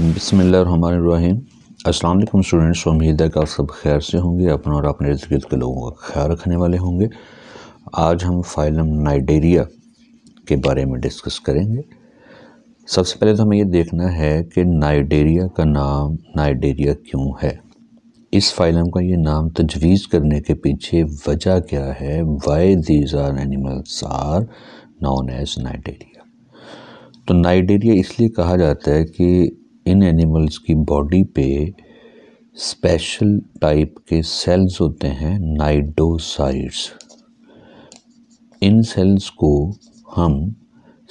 बसमिल अस्सलाम स्टूडेंट्स उम्मीद है कि आप सब खैर से होंगे अपना और अपने इर्द गिर्द के लोगों का ख्याल रखने वाले होंगे आज हम फाइलम नाइडेरिया के बारे में डिस्कस करेंगे सबसे पहले तो हमें ये देखना है कि नाइडेरिया का नाम नाइडेरिया क्यों है इस फाइलम का ये नाम तजवीज़ करने के पीछे वजह क्या है why these are animals are known as cnidaria तो नाइडेरिया इसलिए कहा जाता है कि इन एनिमल्स की बॉडी पे स्पेशल टाइप के सेल्स होते हैं नाइडोसाइट्स इन सेल्स को हम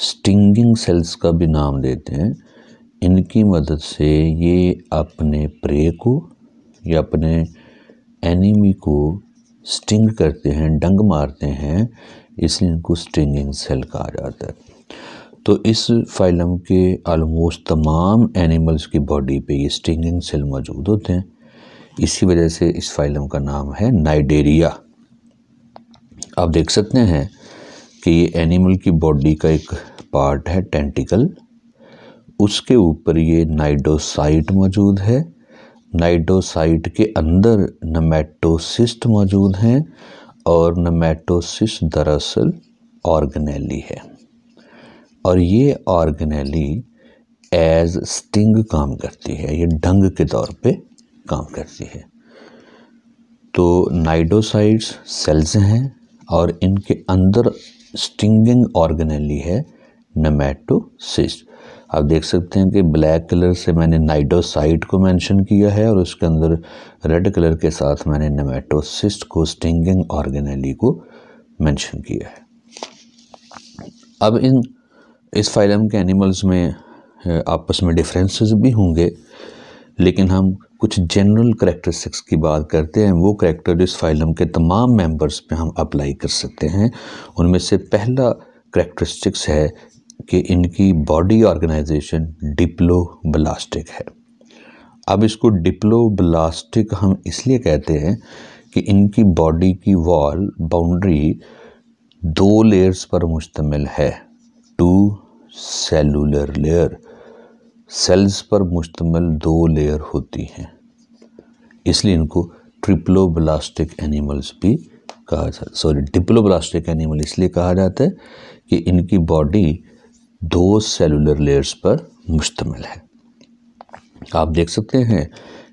स्टिंगिंग सेल्स का भी नाम देते हैं इनकी मदद से ये अपने प्रे को या अपने एनिमी को स्टिंग करते हैं डंग मारते हैं इसलिए इनको स्टिंगिंग सेल कहा जाता है तो इस फाइलम के आलमोस्ट तमाम एनिमल्स की बॉडी पे ये स्टिंगिंग सेल मौजूद होते हैं इसी वजह से इस फाइलम का नाम है नाइडेरिया आप देख सकते हैं कि ये एनिमल की बॉडी का एक पार्ट है टेंटिकल उसके ऊपर ये नाइडोसाइट मौजूद है नाइडोसाइट के अंदर नमेटोसिस्ट मौजूद हैं और नमेटोसिस्ट दरअसल ऑर्गेनेली है और ये ऑर्गेनली एज स्टिंग काम करती है ये डंग के तौर पे काम करती है तो नाइडोसाइड्स सेल्स हैं और इनके अंदर स्टिंगिंग ऑर्गेनली है नमेटोसिस्ट आप देख सकते हैं कि ब्लैक कलर से मैंने नाइडोसाइट को मेंशन किया है और उसके अंदर रेड कलर के साथ मैंने नमेटोसिस्ट को स्टिंगिंग ऑर्गेनली को मेंशन किया है अब इन इस फाइलम के एनिमल्स में आपस में डिफरेंसेस भी होंगे लेकिन हम कुछ जनरल करेक्टरिस्टिक्स की बात करते हैं वो करेक्टर इस फाइलम के तमाम मेंबर्स पे हम अप्लाई कर सकते हैं उनमें से पहला करेक्टरिस्टिक्स है कि इनकी बॉडी ऑर्गेनाइजेशन डिप्लो ब्लास्टिक है अब इसको डिप्लो ब्लास्टिक हम इसलिए कहते हैं कि इनकी बॉडी की वॉल बाउंड्री दो लेयर्स पर मुश्तमिल है टू सेलुलर लेयर सेल्स पर मुश्तमिल दो लेयर होती हैं इसलिए इनको ट्रिप्लोब्लास्टिक एनिमल्स भी कहा जाता सॉरी डिप्लोब्लास्टिक एनिमल इसलिए कहा जाता है कि इनकी बॉडी दो सेलुलर लेयर्स पर मुश्तम है आप देख सकते हैं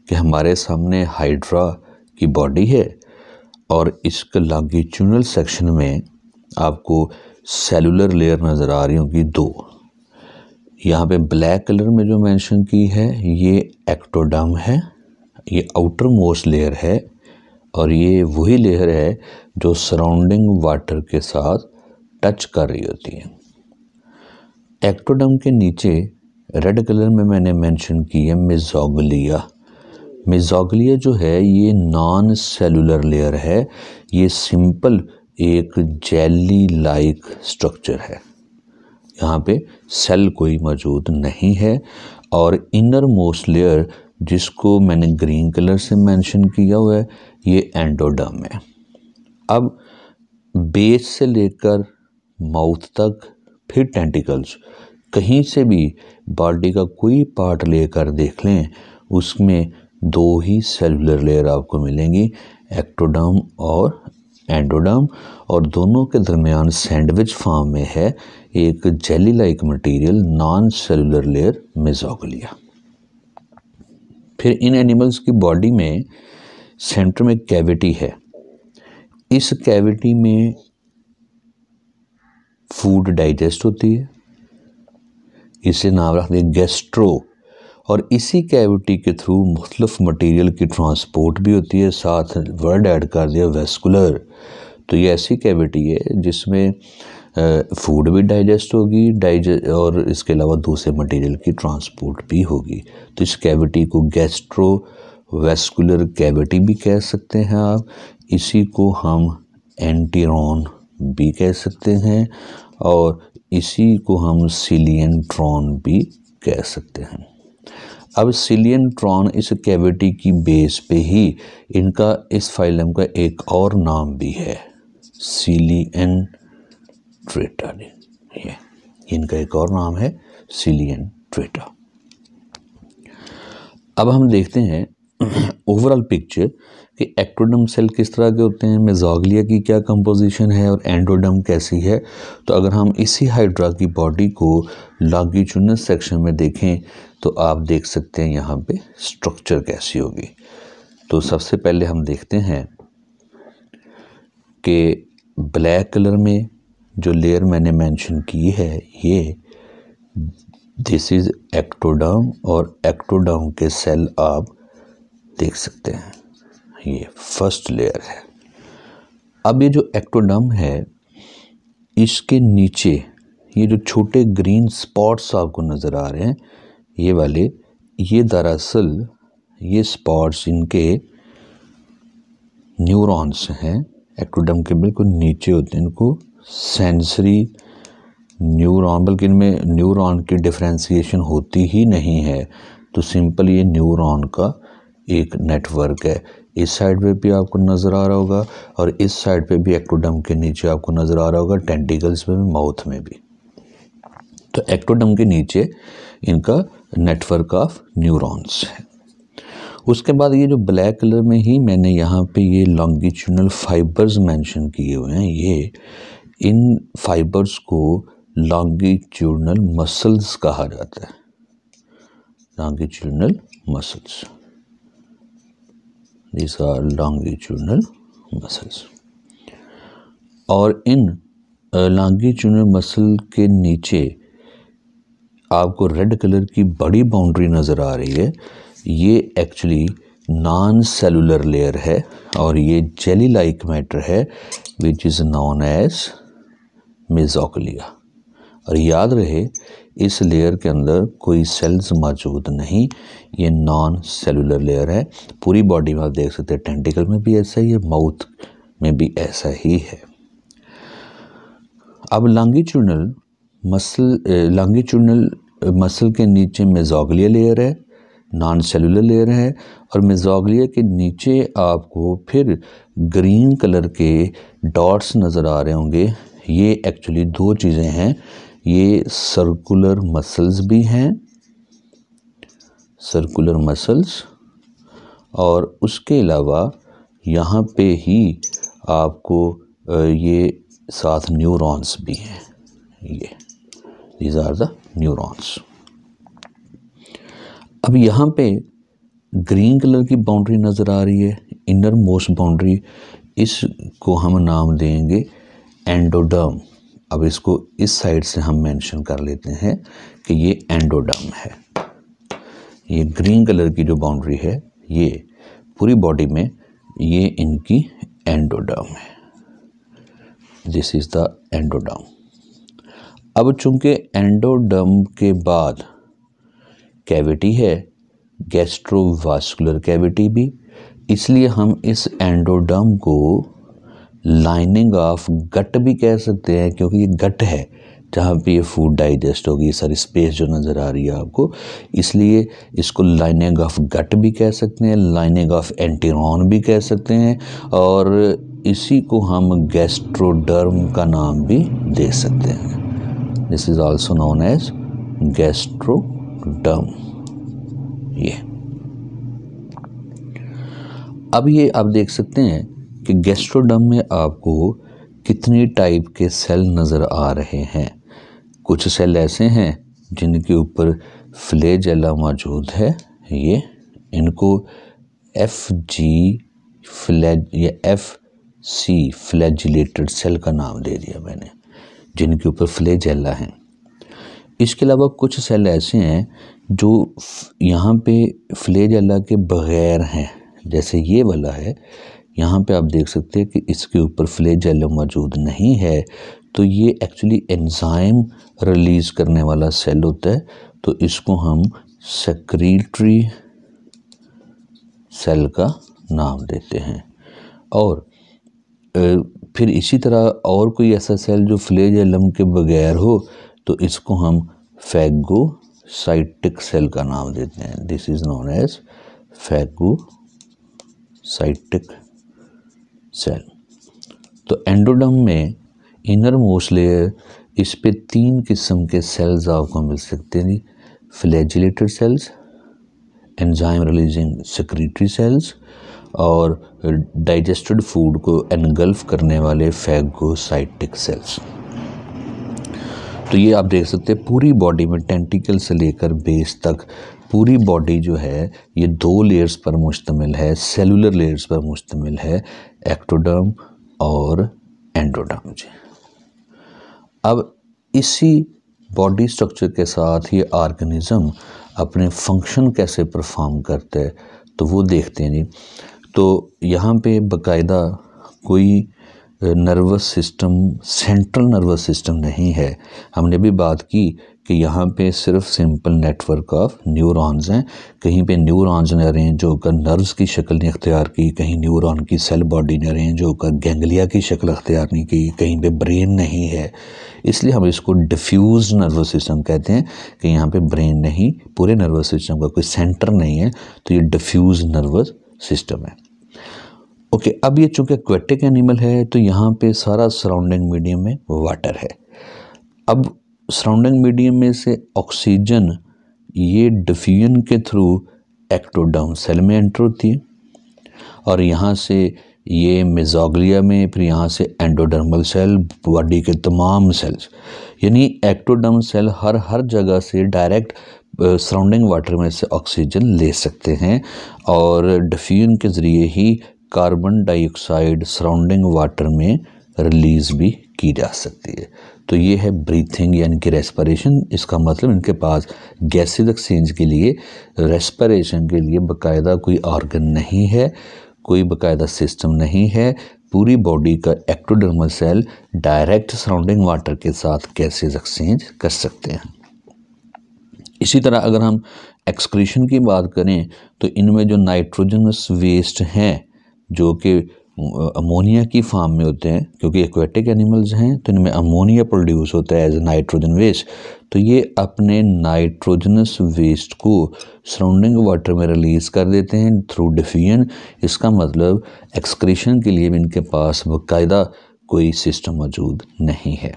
कि हमारे सामने हाइड्रा की बॉडी है और इसके लॉन्गिट्यूनल सेक्शन में आपको सेलुलर लेयर नज़र आ रही होगी दो यहाँ पे ब्लैक कलर में जो मेंशन की है ये एक्टोडम है ये आउटर मोस्ट लेयर है और ये वही लेयर है जो सराउंडिंग वाटर के साथ टच कर रही होती है एक्टोडम के नीचे रेड कलर में मैंने मेंशन की है मिजोगलिया मिजोगलिया जो है ये नॉन सेलुलर लेयर है ये सिंपल एक जेली लाइक स्ट्रक्चर है यहाँ पे सेल कोई मौजूद नहीं है और इनर मोस्ट लेयर जिसको मैंने ग्रीन कलर से मेंशन किया हुआ है ये एंडोडर्म है अब बेस से लेकर माउथ तक फिर टेंटिकल्स कहीं से भी बॉडी का कोई पार्ट लेकर देख लें उसमें दो ही सेलुलर लेयर आपको मिलेंगी एक्टोडर्म और एंडोडर्म और दोनों के दरमियान सैंडविच फार्म में है एक jelly like material non cellular layer mesoglea फिर इन एनिमल्स की बॉडी में सेंटर में कैविटी है इस कैविटी में फूड डाइजेस्ट होती है इसे नाम रख दिया गैस्ट्रो और इसी कैविटी के थ्रू मुख्तफ मटेरियल की ट्रांसपोर्ट भी होती है साथ वर्ड ऐड कर दिया वेस्कुलर तो ये ऐसी कैविटी है जिसमें फूड भी डाइजेस्ट होगी डाइजेस्ट और इसके अलावा दूसरे मटेरियल की ट्रांसपोर्ट भी होगी तो इस कैविटी को गैस्ट्रो वेस्कुलर कैविटी भी कह सकते हैं आप इसी को हम एंटीरोन भी कह सकते हैं और इसी को हम सिलियन ट्रॉन भी कह सकते हैं अब ट्रॉन इस कैविटी की बेस पे ही इनका इस फाइलम का एक और नाम भी है सिलियन ट्रेटा ये इनका एक और नाम है सिलियन ट्रेटा अब हम देखते हैं ओवरऑल पिक्चर कि एक्टोडम सेल किस तरह के होते हैं मेजोगलिया की क्या कंपोजिशन है और एंडोडम कैसी है तो अगर हम इसी हाइड्रा की बॉडी को लॉगिचुनस सेक्शन में देखें तो आप देख सकते हैं यहाँ पे स्ट्रक्चर कैसी होगी तो सबसे पहले हम देखते हैं कि ब्लैक कलर में जो लेयर मैंने मेंशन की है ये दिस इज़ एक्टोडर्म और एक्टोडाम के सेल आप देख सकते हैं ये फर्स्ट लेयर है अब ये जो एक्टोडम है इसके नीचे ये जो छोटे ग्रीन स्पॉट्स आपको नज़र आ रहे हैं ये वाले ये दरअसल ये स्पॉट्स इनके न्यूरॉन्स हैं एक्टोडम के बिल्कुल नीचे होते हैं इनको सेंसरी न्यूरॉन बल्कि इनमें न्यूरॉन की डिफ्रेंसीशन होती ही नहीं है तो सिंपल ये न्यूरॉन का एक नेटवर्क है इस साइड पे भी आपको नज़र आ रहा होगा और इस साइड पे भी एक्टोडम के नीचे आपको नज़र आ रहा होगा टेंटिकल्स में भी माउथ में भी तो एक्टोडम के नीचे इनका नेटवर्क ऑफ न्यूरॉन्स है उसके बाद ये जो ब्लैक कलर में ही मैंने यहाँ पे ये लॉन्गिट्यूनल फाइबर्स मेंशन किए हुए हैं ये इन फाइबर्स को लॉन्गिट्यूनल मसल्स कहा जाता है longitudinal muscles this are longitudinal muscles और इन लॉन्गिट्यूनल uh, मसल के नीचे आपको रेड कलर की बड़ी बाउंड्री नज़र आ रही है ये एक्चुअली नॉन सेलुलर लेयर है और ये जेली लाइक मैटर है which is known as mesoglea और याद रहे इस लेयर के अंदर कोई सेल्स मौजूद नहीं ये नॉन सेलुलर लेयर है पूरी बॉडी में आप देख सकते हैं टेंटिकल में भी ऐसा ही है माउथ में भी ऐसा ही है अब लॉन्गिट्यूडनल मसल लॉन्गिट्यूडनल मसल के नीचे मेजोगलिया लेयर है नॉन सेलुलर लेयर है और मेजोगलिया के नीचे आपको फिर ग्रीन कलर के डॉट्स नज़र आ रहे होंगे ये एक्चुअली दो चीज़ें हैं ये सर्कुलर मसल्स भी हैं सर्कुलर मसल्स और उसके अलावा यहाँ पे ही आपको ये साथ न्यूरॉन्स भी हैं ये दीज आर द न्यूरॉन्स अब यहाँ पे ग्रीन कलर की बाउंड्री नज़र आ रही है इनर मोस्ट बाउंड्री इसको हम नाम देंगे एंडोडर्म अब इसको इस साइड से हम मेंशन कर लेते हैं कि ये एंडोडर्म है ये ग्रीन कलर की जो बाउंड्री है ये पूरी बॉडी में ये इनकी एंडोडर्म है दिस इज़ द एंडोडर्म अब चूंकि एंडोडर्म के बाद कैविटी है गैस्ट्रोवास्कुलर कैविटी भी इसलिए हम इस एंडोडर्म को लाइनिंग ऑफ गट भी कह सकते हैं क्योंकि ये गट है जहाँ पे ये फूड डाइजेस्ट होगी सारी स्पेस जो नज़र आ रही है आपको इसलिए इसको लाइनिंग ऑफ गट भी कह सकते हैं लाइनिंग ऑफ एंटीरॉन भी कह सकते हैं और इसी को हम गैस्ट्रोडर्म का नाम भी दे सकते हैं this is also known as gastroderm ये अब ये आप देख सकते हैं कि गैस्ट्रोडर्म में आपको कितने टाइप के सेल नज़र आ रहे हैं कुछ सेल ऐसे हैं जिनके ऊपर फ्लेजेला मौजूद है ये इनको एफ जी फ्लैज या एफ सी फ्लैजिलेटेड सेल का नाम दे दिया मैंने जिनके ऊपर फ्लेजेला है इसके अलावा कुछ सेल ऐसे हैं जो यहाँ पे फ्लेजेला के बग़ैर हैं जैसे ये वाला है यहाँ पे आप देख सकते हैं कि इसके ऊपर फ्लेजेला मौजूद नहीं है तो ये एक्चुअली एंजाइम रिलीज़ करने वाला सेल होता है तो इसको हम सक्रीट्री सेल का नाम देते हैं और फिर इसी तरह और कोई ऐसा सेल जो फ्लेज या लम के बगैर हो तो इसको हम फैगोसाइटिक सेल का नाम देते हैं this is known as phagocytic cell तो एंडोडम में इनर मोस्ट लेयर इस पर तीन किस्म के सेल्स आपको मिल सकते हैं flagellated cells enzyme releasing secretory cells और डाइजेस्टेड फूड को एनगल्फ करने वाले फैगोसाइटिक सेल्स तो ये आप देख सकते हैं पूरी बॉडी में टेंटिकल से लेकर बेस तक पूरी बॉडी जो है ये दो लेयर्स पर मुश्तमिल है सेलुलर लेयर्स पर मुश्तमिल है एक्टोडर्म और एंडोडर्म जी अब इसी बॉडी स्ट्रक्चर के साथ ये ऑर्गेनिज़म अपने फंक्शन कैसे परफॉर्म करते हैं तो वो देखते हैं जी तो यहाँ पे बकायदा कोई nervous system central nervous system नहीं है हमने भी बात की कि यहाँ पे सिर्फ सिंपल नेटवर्क ऑफ न्यूरॉन्स हैं कहीं पे न्यूरॉन्स ने अरेंज होकर नर्व्स की शक्ल ने अख्तियार की कहीं न्यूरॉन की सेल बॉडी ने अरेंज होकर गेंगलिया की शक्ल अख्तियार नहीं की कहीं पे ब्रेन नहीं है इसलिए हम इसको डिफ्यूज नर्वस सिस्टम कहते हैं कि यहाँ पे ब्रेन नहीं पूरे नर्वस सिस्टम का कोई सेंटर नहीं है तो ये डिफ्यूज नर्वस सिस्टम है ओके अब ये चूंकि क्वेटिक एनिमल है तो यहाँ पे सारा सराउंडिंग मीडियम में वाटर है अब सराउंडिंग मीडियम में से ऑक्सीजन ये डिफ्यूजन के थ्रू एक्टोडम सेल में एंटर होती है और यहाँ से ये मेजोगलिया में फिर यहाँ से एंडोडर्मल सेल बॉडी के तमाम सेल्स यानी एक्टोडर्म सेल हर हर जगह से डायरेक्ट सराउंडिंग वाटर में से ऑक्सीजन ले सकते हैं और डिफ्यूजन के ज़रिए ही कार्बन डाइऑक्साइड सराउंडिंग वाटर में रिलीज़ भी की जा सकती है तो ये है ब्रीथिंग यानी कि रेस्परेशन इसका मतलब इनके पास गैसेज एक्सचेंज के लिए रेस्परेशन के लिए बकायदा कोई ऑर्गन नहीं है कोई बकायदा सिस्टम नहीं है पूरी बॉडी का ectodermal cell direct surrounding water के साथ गैसेज एक्सचेंज कर सकते हैं इसी तरह अगर हम एक्सक्रीशन की बात करें तो इनमें जो नाइट्रोजनस वेस्ट हैं जो कि अमोनिया की फार्म में होते हैं क्योंकि एक्वेटिक एनिमल्स हैं तो इनमें अमोनिया प्रोड्यूस होता है एज ए नाइट्रोजन वेस्ट तो ये अपने नाइट्रोजनस वेस्ट को सराउंडिंग वाटर में रिलीज़ कर देते हैं थ्रू डिफ्यूजन इसका मतलब एक्सक्रीशन के लिए भी इनके पास बाकायदा कोई सिस्टम मौजूद नहीं है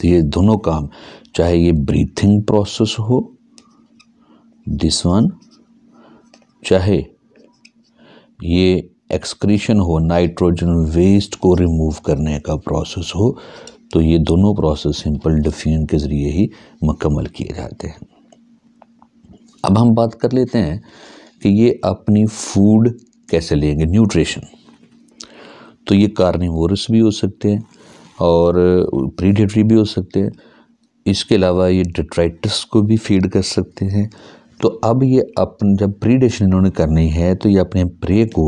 तो ये दोनों काम चाहे ये ब्रीथिंग प्रोसेस हो दिस वन चाहे ये एक्सक्रीशन हो नाइट्रोजन वेस्ट को रिमूव करने का प्रोसेस हो तो ये दोनों प्रोसेस सिंपल डिफ्यूजन के ज़रिए ही मुकम्मल किए जाते हैं अब हम बात कर लेते हैं कि ये अपनी फूड कैसे लेंगे न्यूट्रिशन तो ये कार्निवोरस भी हो सकते हैं और प्रीडेटरी भी हो सकते हैं इसके अलावा ये डिट्राइटस को भी फीड कर सकते हैं तो अब ये अपन जब प्रीडेशन इन्होंने करनी है तो ये अपने प्रे को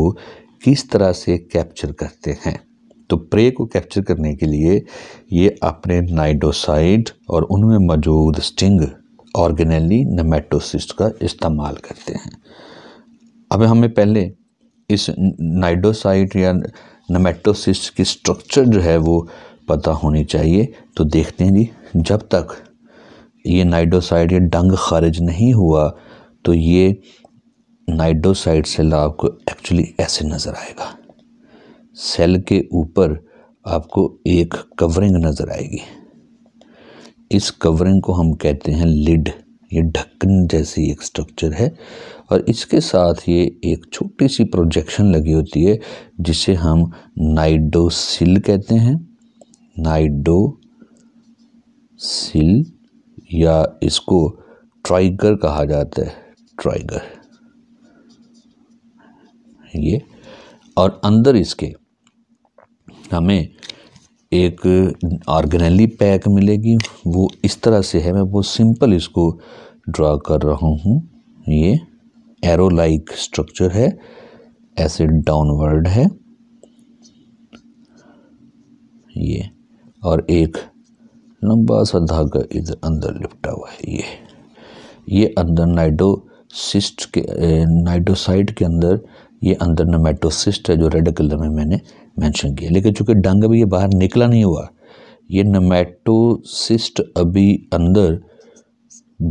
किस तरह से कैप्चर करते हैं तो प्रे को कैप्चर करने के लिए ये अपने नाइडोसाइड और उनमें मौजूद स्टिंग ऑर्गेनली नमेटोसिस्ट का इस्तेमाल करते हैं अब हमें पहले इस नाइडोसाइट या नमेटोसिस्ट की स्ट्रक्चर जो है वो पता होनी चाहिए तो देखते हैं जी जब तक ये नाइडोसाइड या डंग खारिज नहीं हुआ तो ये नाइडोसाइड सेल आपको एक्चुअली ऐसे नज़र आएगा सेल के ऊपर आपको एक कवरिंग नज़र आएगी इस कवरिंग को हम कहते हैं लिड ये ढक्कन जैसी एक स्ट्रक्चर है और इसके साथ ये एक छोटी सी प्रोजेक्शन लगी होती है जिसे हम नाइडोसिल कहते हैं नाइडो सिल या इसको ट्राइगर कहा जाता है ट्राइगर ये और अंदर इसके हमें एक ऑर्गेनली पैक मिलेगी वो इस तरह से है मैं वो सिंपल इसको ड्रा कर रहा हूँ ये एरो लाइक स्ट्रक्चर है ऐसे डाउनवर्ड है ये और एक लंबा सा धागा इधर अंदर लिपटा हुआ है ये ये अंदर नाइडोसिस्ट के नाइडोसाइड के अंदर ये अंदर नमेटोसिस्ट है जो रेड कलर में मैंने मेंशन किया लेकिन चूंकि डंग अभी ये बाहर निकला नहीं हुआ ये नमेटोसिस्ट अभी अंदर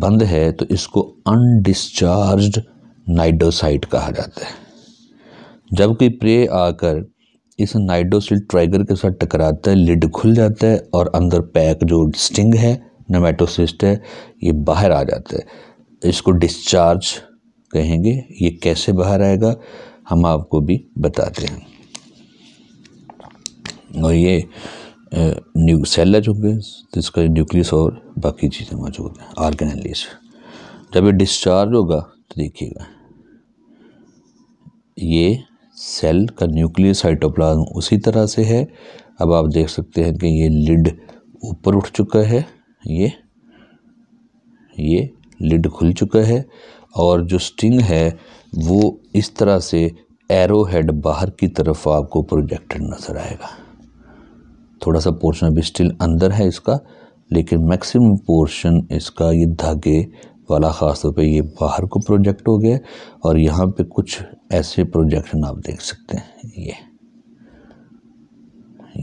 बंद है तो इसको अनडिस्चार्ज नाइडोसाइट कहा जाता है जबकि प्रे आकर इस नाइडोसिल ट्राइगर के साथ टकराता है लिड खुल जाता है और अंदर पैक जो स्टिंग है नमेटोसिस्ट है ये बाहर आ जाता है इसको डिस्चार्ज कहेंगे ये कैसे बाहर आएगा हम आपको भी बताते हैं और ये न्यू सेल है चूँकि इसका न्यूक्लियस और बाकी चीज़ें मौजूद हैं ऑर्गेनलिस जब ये डिस्चार्ज होगा तो देखिएगा ये सेल का न्यूक्लियर साइटोप्लाज्म उसी तरह से है अब आप देख सकते हैं कि ये लिड ऊपर उठ चुका है ये ये लिड खुल चुका है और जो स्टिंग है वो इस तरह से एरो हेड बाहर की तरफ आपको प्रोजेक्टेड नज़र आएगा थोड़ा सा पोर्शन अभी स्टिल अंदर है इसका लेकिन मैक्सिमम पोर्शन इसका ये धागे वाला ख़ास तौर पे ये बाहर को प्रोजेक्ट हो गया और यहाँ पे कुछ ऐसे प्रोजेक्शन आप देख सकते हैं ये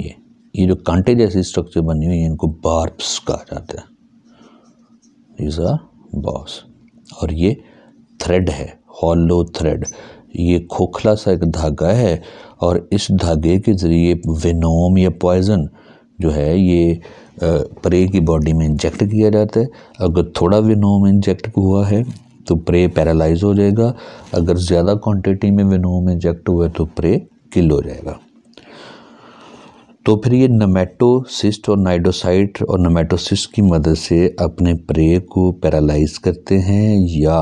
ये ये जो कांटे जैसी स्ट्रक्चर बनी हुई है इनको बार्ब्स कहा जाता है इज आर बॉस और ये थ्रेड है हॉलो थ्रेड ये खोखला सा एक धागा है और इस धागे के ज़रिए वेनोम या पॉइज़न जो है ये प्रे की बॉडी में इंजेक्ट किया जाता है अगर थोड़ा वेनोम इंजेक्ट हुआ है तो प्रे पैरालाइज हो जाएगा अगर ज़्यादा क्वांटिटी में विनोम इंजेक्ट हुआ तो प्रे किल हो जाएगा तो फिर ये नमेटोसिस्ट और नाइडोसाइट और नमेटोसिस्ट की मदद से अपने प्रे को पैरालाइज करते हैं या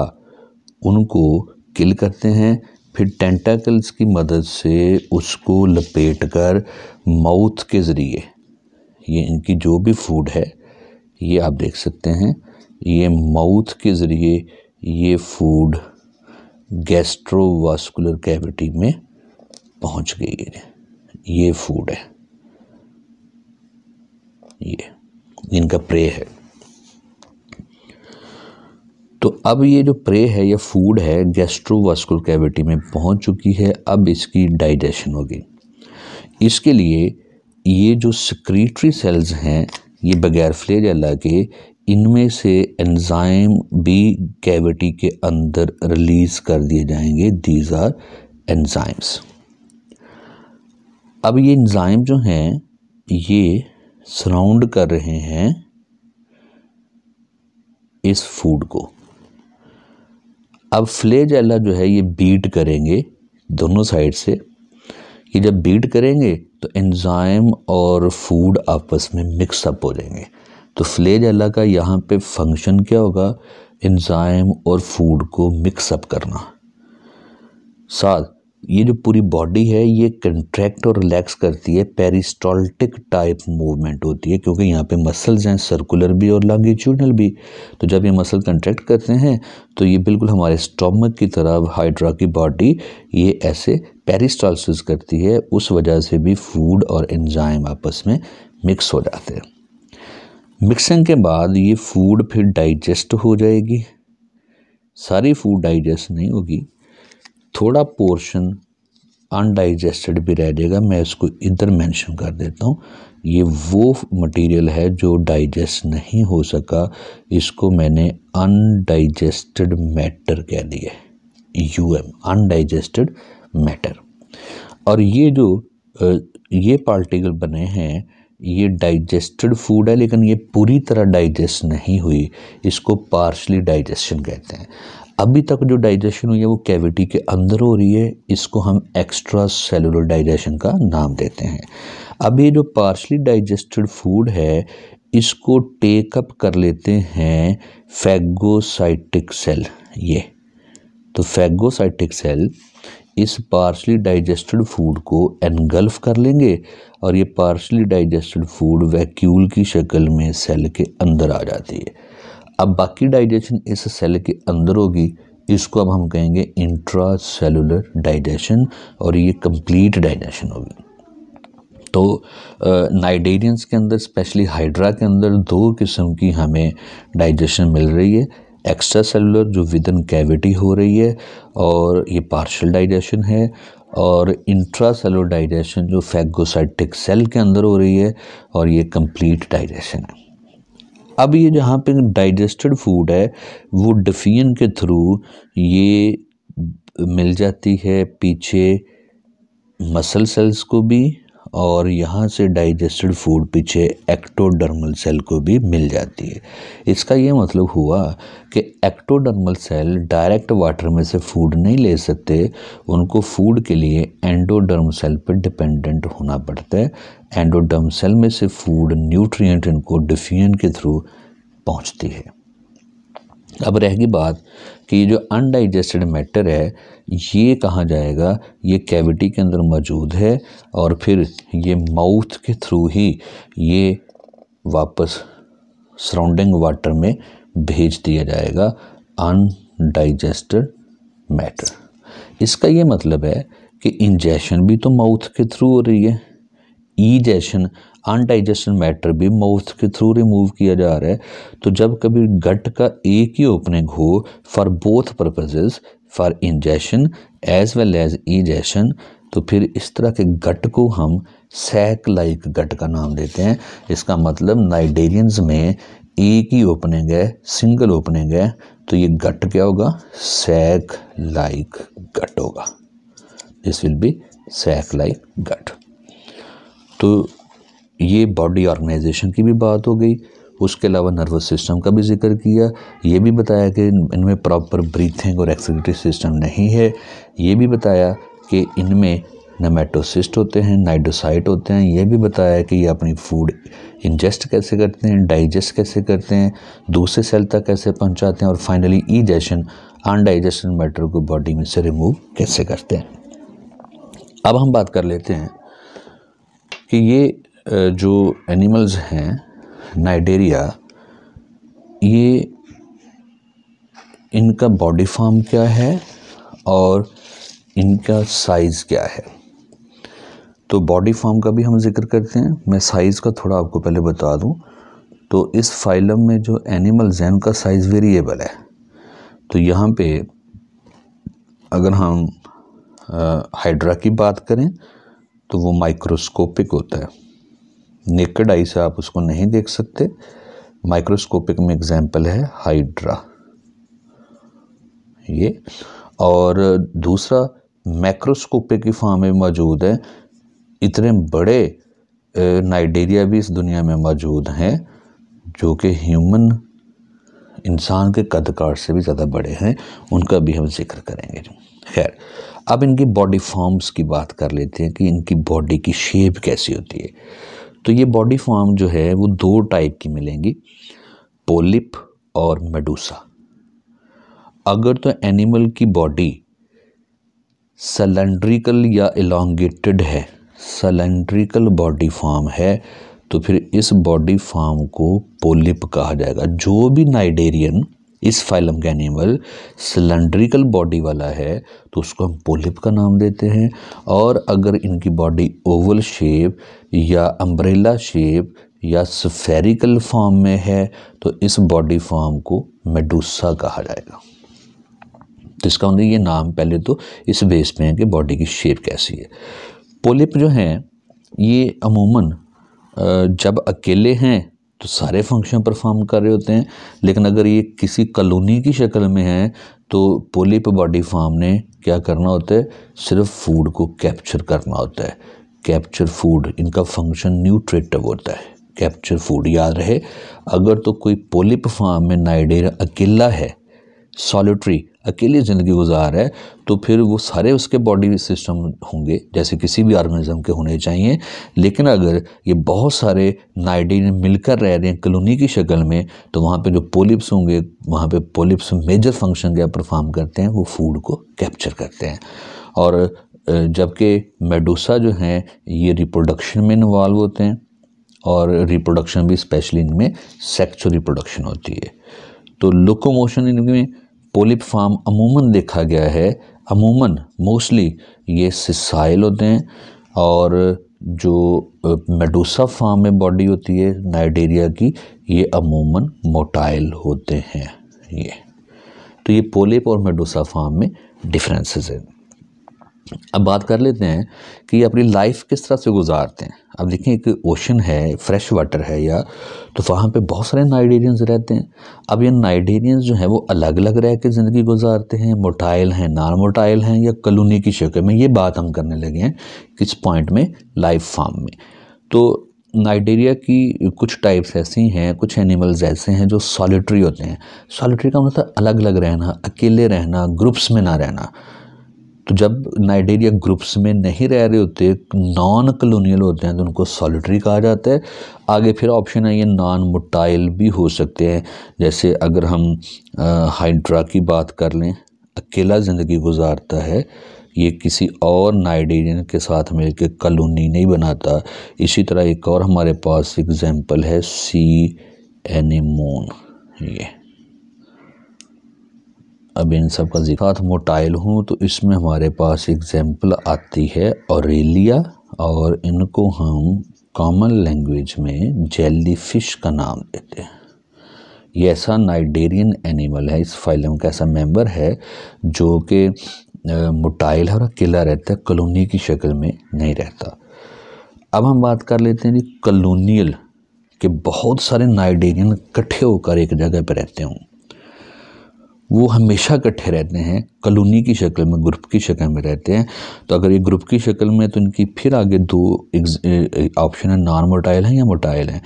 उनको किल करते हैं फिर टेंटाकल्स की मदद से उसको लपेट कर माउथ के ज़रिए ये इनकी जो भी फूड है ये आप देख सकते हैं ये माउथ के ज़रिए ये फूड गैस्ट्रोवास्कुलर कैविटी में पहुंच गई है ये फूड है ये इनका प्रे है तो अब ये जो प्रे है या फूड है गैस्ट्रोवास्कुलर कैविटी में पहुंच चुकी है अब इसकी डाइजेशन होगी इसके लिए ये जो सिक्रीटरी सेल्स हैं ये बगैर फ्लेज अल्लाह के इनमें से एंजाइम भी कैविटी के अंदर रिलीज कर दिए जाएंगे दीज आर एंजाइम्स अब ये एंजाइम जो हैं ये सराउंड कर रहे हैं इस फूड को अब फ्लेजेला जो है ये बीट करेंगे दोनों साइड से ये जब बीट करेंगे तो एंजाइम और फूड आपस में मिक्सअप हो जाएंगे तो फ्लेज अल्लाह का यहाँ पे फंक्शन क्या होगा इंजाइम और फूड को मिक्सअप करना साथ ये जो पूरी बॉडी है ये कंट्रैक्ट और रिलैक्स करती है पेरिस्टॉल्टिक टाइप मूवमेंट होती है क्योंकि यहाँ पे मसल्स हैं सर्कुलर भी और लॉन्गिट्यूडनल भी तो जब ये मसल कंट्रैक्ट करते हैं तो ये बिल्कुल हमारे स्टोमक की तरह हाइड्रा की बॉडी ये ऐसे पेरिस्टॉलिस करती है उस वजह से भी फूड और एंजाइम आपस में मिक्स हो जाते हैं मिक्सिंग के बाद ये फूड फिर डाइजेस्ट हो जाएगी सारी फूड डाइजेस्ट नहीं होगी थोड़ा पोर्शन अनडाइजेस्टेड भी रह जाएगा मैं इसको इधर मेंशन कर देता हूँ ये वो मटेरियल है जो डाइजेस्ट नहीं हो सका इसको मैंने अनडाइजेस्टेड मैटर कह दिया है यू एम अनडाइजेस्टेड मैटर और ये जो ये पार्टिकल बने हैं ये डाइजेस्टेड फूड है लेकिन ये पूरी तरह डाइजेस्ट नहीं हुई इसको पार्शली डाइजेशन कहते हैं अभी तक जो डाइजेशन हुई है वो कैविटी के अंदर हो रही है इसको हम एक्स्ट्रा सेलुलर डाइजेशन का नाम देते हैं अब ये जो पार्शली डाइजेस्टेड फूड है इसको टेकअप कर लेते हैं फैगोसाइटिक सेल ये तो फैगोसाइटिक सेल इस पार्सली डाइजेस्टेड फूड को एनगल्फ कर लेंगे और ये पार्शली डाइजेस्टेड फूड वैक्यूल की शक्ल में सेल के अंदर आ जाती है अब बाकी डाइजेशन इस सेल के अंदर होगी इसको अब हम कहेंगे इंट्रा सेलुलर डाइजेशन और ये कंप्लीट डाइजेशन होगी तो नाइडेरियंस के अंदर स्पेशली हाइड्रा के अंदर दो किस्म की हमें डाइजेशन मिल रही है एक्स्ट्रा सेलुलर जो विदन कैविटी हो रही है और ये पार्शियल डाइजेशन है और इंट्रा सेलुलर डाइजेशन जो फैगोसाइटिक सेल के अंदर हो रही है और ये कंप्लीट डाइजेशन है अब ये जहाँ पे डाइजेस्टेड फूड है वो डिफियन के थ्रू ये मिल जाती है पीछे मसल सेल्स को भी और यहाँ से डाइजेस्टेड फूड पीछे एक्टोडर्मल सेल को भी मिल जाती है इसका ये मतलब हुआ कि एक्टोडर्मल सेल डायरेक्ट वाटर में से फूड नहीं ले सकते उनको फूड के लिए एंडोडर्म सेल पर डिपेंडेंट होना पड़ता है एंडोडर्म सेल में से फूड न्यूट्रिएंट इनको डिफ्यूजन के थ्रू पहुँचती है अब रहेगी बात कि जो अनडाइजेस्टेड मैटर है ये कहाँ जाएगा ये कैविटी के अंदर मौजूद है और फिर ये माउथ के थ्रू ही ये वापस सराउंडिंग वाटर में भेज दिया जाएगा अनडाइजेस्टेड मैटर इसका ये मतलब है कि इंजेशन भी तो माउथ के थ्रू हो रही है ईजेशन अनडाइजेशन मैटर भी माउथ के थ्रू रिमूव किया जा रहा है तो जब कभी गट का एक ही ओपनिंग हो for both purposes for ingestion as well as egestion तो फिर इस तरह के गट को हम सैक लाइक गट का नाम देते हैं इसका मतलब नाइडेरियंस में एक ही ओपनिंग है सिंगल ओपनिंग है तो ये गट क्या होगा सैक लाइक गट होगा this will be sac like gut तो ये बॉडी ऑर्गेनाइजेशन की भी बात हो गई उसके अलावा नर्वस सिस्टम का भी जिक्र किया ये भी बताया कि इनमें प्रॉपर ब्रीथिंग और एक्सक्रेटरी सिस्टम नहीं है ये भी बताया कि इनमें नमेटोसिस्ट होते हैं नाइडोसाइट होते हैं ये भी बताया कि ये अपनी फूड इंजेस्ट कैसे करते हैं डाइजेस्ट कैसे करते हैं दूसरे सेल तक कैसे पहुंचाते हैं और फाइनली ईजेशन अनडाइजेशन मैटर को बॉडी में से रिमूव कैसे करते हैं अब हम बात कर लेते हैं कि ये जो एनिमल्स हैं नाइडेरिया ये इनका बॉडी फॉर्म क्या है और इनका साइज़ क्या है तो बॉडी फॉर्म का भी हम जिक्र करते हैं मैं साइज़ का थोड़ा आपको पहले बता दूं तो इस फाइलम में जो एनिमल्स हैं उनका साइज़ वेरिएबल है तो यहाँ पे अगर हम हाइड्रा की बात करें तो वो माइक्रोस्कोपिक होता है नेकड आई से आप उसको नहीं देख सकते माइक्रोस्कोपिक में एग्जाम्पल है हाइड्रा ये और दूसरा मैक्रोस्कोपिक की फॉर्म में मौजूद है इतने बड़े नाइडेरिया भी इस दुनिया में मौजूद हैं जो कि ह्यूमन इंसान के कदकार से भी ज़्यादा बड़े हैं उनका भी हम जिक्र करेंगे खैर अब इनकी बॉडी फॉर्म्स की बात कर लेते हैं कि इनकी बॉडी की शेप कैसी होती है तो ये बॉडी फॉर्म जो है वो दो टाइप की मिलेंगी पोलिप और मेडूसा अगर तो एनिमल की बॉडी सलेंड्रिकल या एलोंगेटेड है सलेंड्रिकल बॉडी फॉर्म है तो फिर इस बॉडी फॉर्म को पोलिप कहा जाएगा जो भी नाइडेरियन इस फाइलम के एनिमल सिलेंड्रिकल बॉडी वाला है तो उसको हम पोलिप का नाम देते हैं और अगर इनकी बॉडी ओवल शेप या अम्ब्रेला शेप या स्फेरिकल फॉर्म में है तो इस बॉडी फॉर्म को मेडूसा कहा जाएगा तो इसका मतलब ये नाम पहले तो इस बेस में है कि बॉडी की शेप कैसी है पोलिप जो हैं ये अमूमन जब अकेले हैं तो सारे फंक्शन परफॉर्म कर रहे होते हैं लेकिन अगर ये किसी कलोनी की शक्ल में है तो पोलिप बॉडी फार्म ने क्या करना होता है सिर्फ फूड को कैप्चर करना होता है कैप्चर फूड इनका फंक्शन न्यूट्रेटिव होता है कैप्चर फूड याद रहे अगर तो कोई पोलिप फार्म में नाइडेरा अकेला है सॉलिटरी अकेली ज़िंदगी गुजार है तो फिर वो सारे उसके बॉडी सिस्टम होंगे जैसे किसी भी ऑर्गेनिज्म के होने चाहिए लेकिन अगर ये बहुत सारे नाइडीन मिलकर रह रहे हैं कलोनी की शक्ल में तो वहाँ पे जो पोलिप्स होंगे वहाँ पे पोलिप्स मेजर फंक्शन क्या परफॉर्म करते हैं वो फूड को कैप्चर करते हैं और जबकि मेडोसा जो हैं ये रिप्रोडक्शन में इन्वॉल्व होते हैं और रिप्रोडक्शन भी स्पेशली इनमें सेक्चुअल रिप्रोडक्शन होती है तो लोकोमोशन इनमें पोलिप फार्म अमूमन देखा गया है अमूमन मोस्टली ये सिसाइल होते हैं और जो मेडूसा फार्म में बॉडी होती है नाइडेरिया की ये अमूमन मोटाइल होते हैं ये तो ये पोलिप और मेडूसा फार्म में डिफरेंसेस हैं अब बात कर लेते हैं कि अपनी लाइफ किस तरह से गुजारते हैं अब देखें एक ओशन है फ्रेश वाटर है या तो वहाँ पे बहुत सारे नाइडेरियंस रहते हैं अब ये नाइडेरियंस जो हैं वो अलग अलग रह के ज़िंदगी गुजारते हैं मोटाइल हैं नॉन मोटाइल हैं या कलोनी की शक्ल में ये बात हम करने लगे हैं किस पॉइंट में लाइफ फार्म में तो नाइडेरिया की कुछ टाइप्स ऐसी हैं कुछ एनिमल्स ऐसे हैं जो सॉलिट्री होते हैं सॉलिटरी का मतलब अलग अलग रहना अकेले रहना ग्रुप्स में ना रहना तो जब नाइडेरिया ग्रुप्स में नहीं रह रहे होते नॉन कलोनियल होते हैं तो उनको सॉलिटरी कहा जाता है आगे फिर ऑप्शन है ये नॉन मोटाइल भी हो सकते हैं जैसे अगर हम हाइड्रा की बात कर लें अकेला ज़िंदगी गुजारता है ये किसी और नाइडेरियन के साथ मिलकर कलोनी नहीं बनाता इसी तरह एक और हमारे पास एग्जाम्पल है सी एनिमोन ये अब इन सब का जिक्र साथ मोटाइल हूँ तो इसमें हमारे पास एग्जाम्पल आती है औरेलिया और इनको हम कॉमन लैंग्वेज में जेली फिश का नाम देते हैं ये ऐसा नाइडेरियन एनिमल है इस फाइलम का ऐसा मेंबर है जो कि मोटाइल है और अकेला रहता है कलोनी की शक्ल में नहीं रहता अब हम बात कर लेते हैं जी कॉलोनियल के बहुत सारे नाइडेरियन इकट्ठे होकर एक जगह पर रहते हूँ वो हमेशा इकट्ठे रहते हैं कलोनी की शक्ल में ग्रुप की शक्ल में रहते हैं तो अगर ये ग्रुप की शक्ल में तो इनकी फिर आगे दो ऑप्शन है नॉन मोटाइल हैं या मोटाइल हैं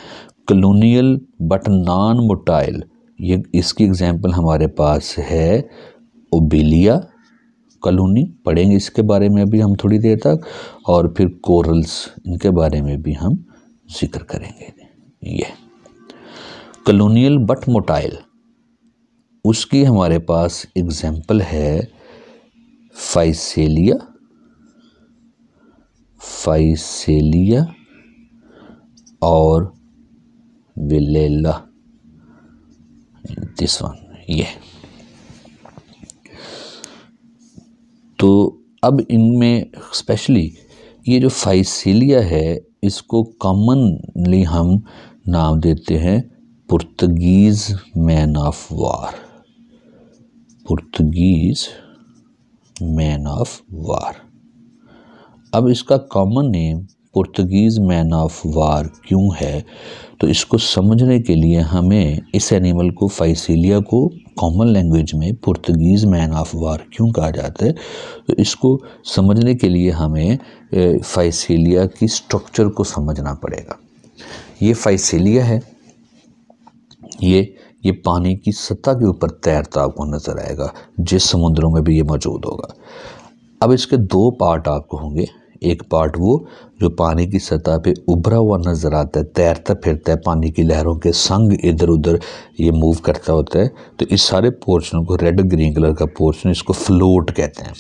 कलोनील बट नॉन मोटाइल ये इसकी एग्ज़ाम्पल हमारे पास है ओबिलिया कलोनी पढ़ेंगे इसके बारे में भी हम थोड़ी देर तक और फिर कोरल्स इनके बारे में भी हम जिक्र करेंगे ये कलोनील बट मोटाइल उसकी हमारे पास एग्जाम्पल है फाइसेलिया फाइसेलिया और विलेला दिस वन ये तो अब इनमें स्पेशली ये जो फाइसिलिया है इसको कॉमनली हम नाम देते हैं Portuguese man of war Portuguese man of war अब इसका common name Portuguese man of war क्यों है तो इसको समझने के लिए हमें इस एनिमल को फाइसिलिया को कॉमन लैंग्वेज में पुर्तगीज़ मैन ऑफ वार क्यों कहा जाता है तो इसको समझने के लिए हमें फाइसिलिया की स्ट्रक्चर को समझना पड़ेगा ये फाइसिलिया है ये ये पानी की सतह के ऊपर तैरता आपको नज़र आएगा जिस समुद्रों में भी ये मौजूद होगा अब इसके दो पार्ट आपको होंगे एक पार्ट वो जो पानी की सतह पे उभरा हुआ नज़र आता है तैरता फिरता है पानी की लहरों के संग इधर उधर ये मूव करता होता है तो इस सारे पोर्शन को रेड ग्रीन कलर का पोर्शन इसको फ्लोट कहते हैं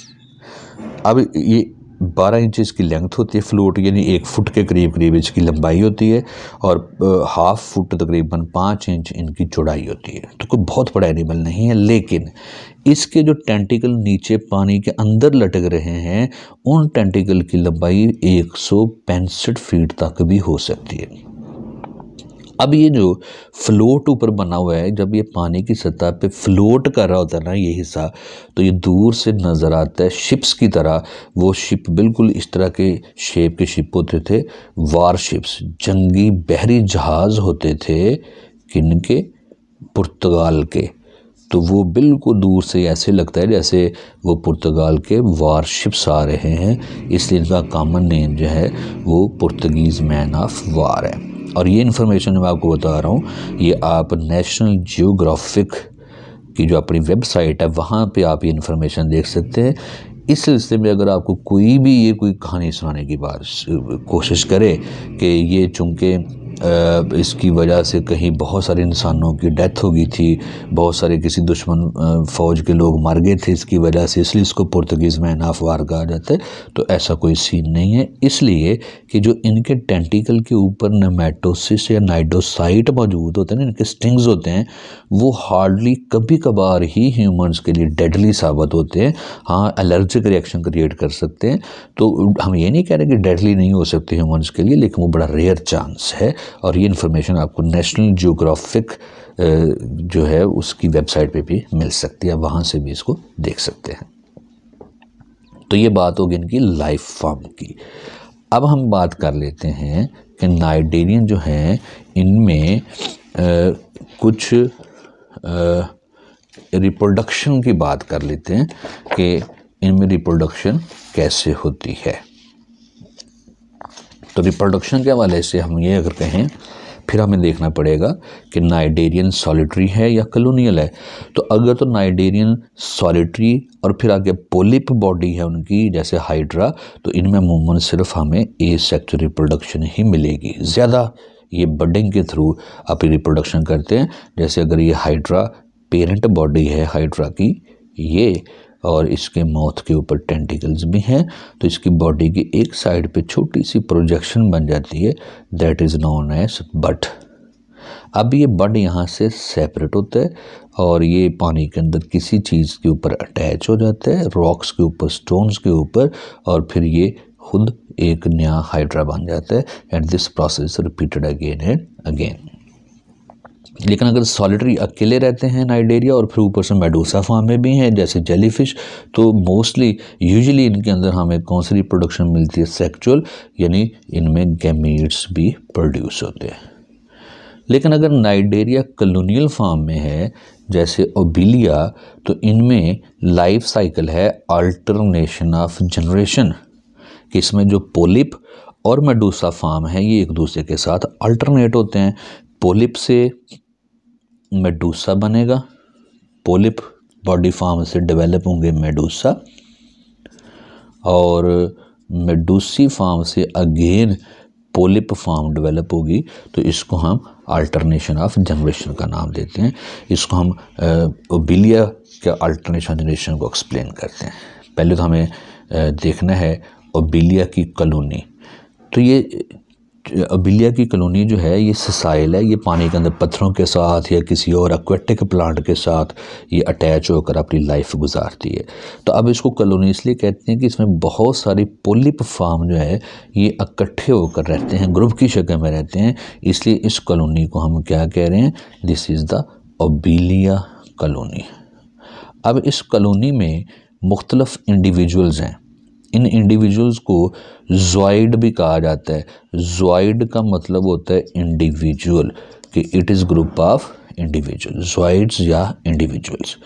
अब ये बारह इंच इसकी लेंथ होती है फ्लूट यानी एक फुट के करीब करीब इसकी लंबाई होती है और हाफ फुट तकरीबन पाँच इंच इनकी चौड़ाई होती है तो कोई बहुत बड़ा एनिमल नहीं है लेकिन इसके जो टेंटिकल नीचे पानी के अंदर लटक रहे हैं उन टेंटिकल की लंबाई एक फीट तक भी हो सकती है अब ये जो फ्लोट ऊपर बना हुआ है जब ये पानी की सतह पे फ्लोट कर रहा होता है ना ये हिस्सा तो ये दूर से नज़र आता है शिप्स की तरह वो शिप बिल्कुल इस तरह के शेप के शिप होते थे वार शिप्स जंगी बहरी जहाज़ होते थे किन के पुर्तगाल के तो वो बिल्कुल दूर से ऐसे लगता है जैसे वो पुर्तगाल के वारशिप्स आ रहे हैं इसलिए इनका कॉमन नेम जो है वो पुर्तगीज़ मैन ऑफ वार है और ये इन्फॉर्मेशन मैं आपको बता रहा हूँ ये आप नेशनल जियोग्राफिक की जो अपनी वेबसाइट है वहाँ पे आप ये इन्फॉर्मेशन देख सकते हैं इस सिलसिले में अगर आपको कोई भी ये कोई कहानी सुनाने की बात कोशिश करे कि ये चूँकि इसकी वजह से कहीं बहुत सारे इंसानों की डेथ हो गई थी बहुत सारे किसी दुश्मन फ़ौज के लोग मर गए थे इसकी वजह से इसलिए इसको पुर्तगीज़ में नाफ वार कहा जाता है तो ऐसा कोई सीन नहीं है इसलिए कि जो इनके टेंटिकल के ऊपर नमेटोसिस या नाइडोसाइट मौजूद होते हैं ना इनके स्टिंग्स होते हैं वो हार्डली कभी कभार ही ह्यूमन्स के लिए डेडली साबित होते हैं हाँ एलर्जिक रिएक्शन क्रिएट कर सकते हैं तो हम ये नहीं कह रहे कि डेडली नहीं हो सकते ह्यूमन्स के लिए लेकिन वो बड़ा रेयर चांस है और ये इन्फॉर्मेशन आपको नेशनल जोग्राफिक जो है उसकी वेबसाइट पे भी मिल सकती है वहाँ से भी इसको देख सकते हैं तो ये बात होगी इनकी लाइफ फॉर्म की अब हम बात कर लेते हैं कि नाइडेरियन जो हैं इनमें कुछ रिप्रोडक्शन की बात कर लेते हैं कि इनमें रिप्रोडक्शन कैसे होती है तो रिप्रोडक्शन के हवाले से हम ये अगर कहें फिर हमें देखना पड़ेगा कि नाइडेरियन सॉलिटरी है या कलोनियल है तो अगर तो नाइडेरियन सॉलिटरी और फिर आगे पोलिप बॉडी है उनकी जैसे हाइड्रा तो इनमें मूमन सिर्फ हमें ए सेक्स रिप्रोडक्शन ही मिलेगी ज़्यादा ये बडिंग के थ्रू आप रिप्रोडक्शन करते हैं जैसे अगर ये हाइड्रा पेरेंट बॉडी है हाइड्रा की ये और इसके माउथ के ऊपर टेंटिकल्स भी हैं तो इसकी बॉडी की एक साइड पे छोटी सी प्रोजेक्शन बन जाती है that is known as but अब ये बड यहाँ से सेपरेट होता है और ये पानी के अंदर किसी चीज़ के ऊपर अटैच हो जाता है रॉक्स के ऊपर स्टोन्स के ऊपर और फिर ये खुद एक नया हाइड्रा बन जाता है and this process repeated again and again लेकिन अगर सॉलिटरी अकेले रहते हैं नाइडेरिया और फिर ऊपर से मेडोसा फार्म में भी हैं जैसे जेलीफिश तो मोस्टली यूजुअली इनके अंदर हमें कौन सी प्रोडक्शन मिलती है सेक्चुअल यानी इनमें गैमीट्स भी प्रोड्यूस होते हैं लेकिन अगर नाइडेरिया कलोनियल फार्म में है जैसे ओबिलिया तो इनमें लाइफ साइकिल है अल्टरनेशन ऑफ जनरेशन कि इसमें जो पोलिप और मेडूसा फार्म है ये एक दूसरे के साथ अल्टरनेट होते हैं पोलिप से मेडूसा बनेगा पोलिप बॉडी फार्म से डेवलप होंगे मेडूसा और मेडूसी फार्म से अगेन पोलिप फार्म डेवलप होगी तो इसको हम अल्टरनेशन ऑफ जनरेशन का नाम देते हैं इसको हम ओबिलिया के अल्टरनेशन जनरेशन को एक्सप्लेन करते हैं पहले तो हमें देखना है ओबिलिया की कलोनी तो ये अबिलिया की कॉलोनी जो है ये ससाइल है ये पानी के अंदर पत्थरों के साथ या किसी और एक्वेटिक प्लांट के साथ ये अटैच होकर अपनी लाइफ गुजारती है तो अब इसको कॉलोनी इसलिए कहते हैं कि इसमें बहुत सारी पोलिप फार्म जो है ये इकट्ठे होकर रहते हैं ग्रुप की शक्ल में रहते हैं इसलिए इस कॉलोनी को हम क्या कह रहे हैं this is the Obelia colony अब इस कलोनी में मुख्तलफ़ इंडिविजुअल्स हैं इन इंडिविजुअल्स को जॉइड भी कहा जाता है जॉइड का मतलब होता है इंडिविजुअल कि it is group of individual zooids या इंडिविजुअल्स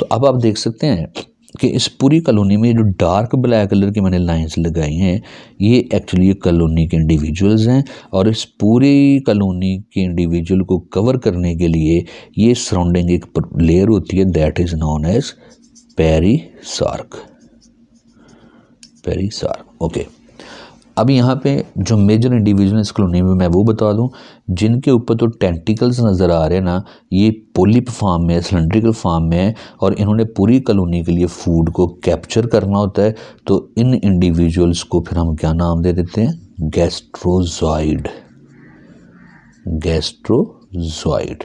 तो अब आप देख सकते हैं कि इस पूरी कॉलोनी में जो डार्क ब्लैक कलर की मैंने लाइंस लगाई हैं ये एक्चुअली कॉलोनी के इंडिविजुअल्स हैं और इस पूरी कॉलोनी के इंडिविजुअल को कवर करने के लिए ये सराउंडिंग एक लेयर होती है that is known as perisarc perisarc okay अब यहाँ पे जो मेजर इंडिविजुअल इस में मैं वो बता दूँ जिनके ऊपर तो टेंटिकल्स नज़र आ रहे हैं ना ये पोलिप फार्म में है सिलेंड्रिकल फार्म में है और इन्होंने पूरी कॉलोनी के लिए फूड को कैप्चर करना होता है तो इन इंडिविजुअल्स को फिर हम क्या नाम दे देते हैं गैस्ट्रोजॉइड गैस्ट्रोजॉइड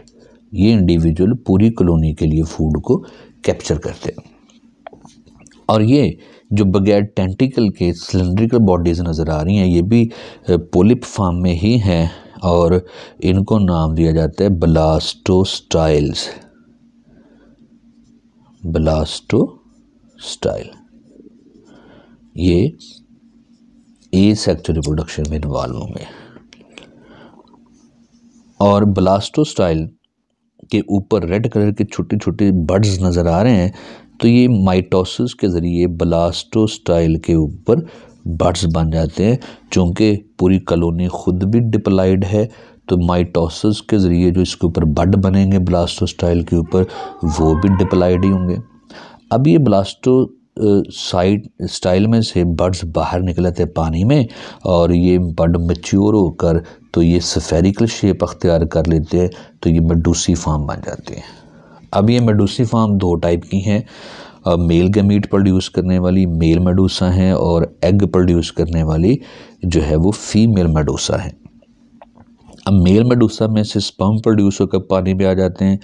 ये इंडिविजुअल पूरी कॉलोनी के लिए फूड को कैप्चर करते हैं और ये जो बगैर टेंटिकल के सिलेंड्रिकल बॉडीज़ नज़र आ रही हैं ये भी पोलिप फार्म में ही हैं और इनको नाम दिया जाता है ब्लास्टोस्टाइल्स ब्लास्टो स्टाइल ये ए सेक्टर रिप्रोडक्शन में इन्वॉल्व होंगे और ब्लास्टो स्टाइल के ऊपर रेड कलर के छोटे छोटे बर्ड्स नज़र आ रहे हैं तो ये माइटोसिस के ज़रिए स्टाइल के ऊपर बर्ड्स बन जाते हैं चूँकि पूरी कॉलोनी खुद भी डिप्लाइड है तो माइटोसिस के ज़रिए जो इसके ऊपर बड बनेंगे ब्लास्टो स्टाइल के ऊपर वो भी डिप्लाइड ही होंगे अब ये ब्लास्टो साइड स्टाइल में से बर्ड्स बाहर निकले थे पानी में और ये बड मच्योर होकर तो ये सफेरिकल शेप अख्तियार कर लेते हैं तो ये मडूसी फार्म बन जाते हैं अब ये मेडूसी फार्म दो टाइप की हैं मेल गमीट प्रोड्यूस करने वाली मेल मेडूसा हैं और एग प्रोड्यूस करने वाली जो है वो फीमेल मेडूसा है अब मेल मेडूसा में से स्पम प्रोड्यूस होकर पानी में आ जाते हैं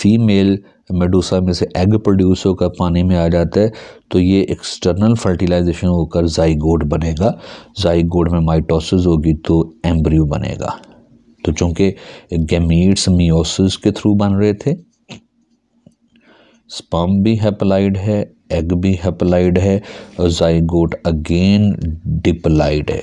फीमेल मेडूसा में से एग प्रोड्यूस होकर पानी में आ जाता है तो ये एक्सटर्नल फर्टिलाइजेशन होकर जाइगोड बनेगा जाइगोड में माइटोसिस होगी तो एम्ब्रियो बनेगा तो चूँकि गेमीट्स मियोसिस के थ्रू बन रहे थे स्पम भी हेपेलाइड है एग भी हेपेलाइड है और जाइगोट अगेन डिप्लाइड है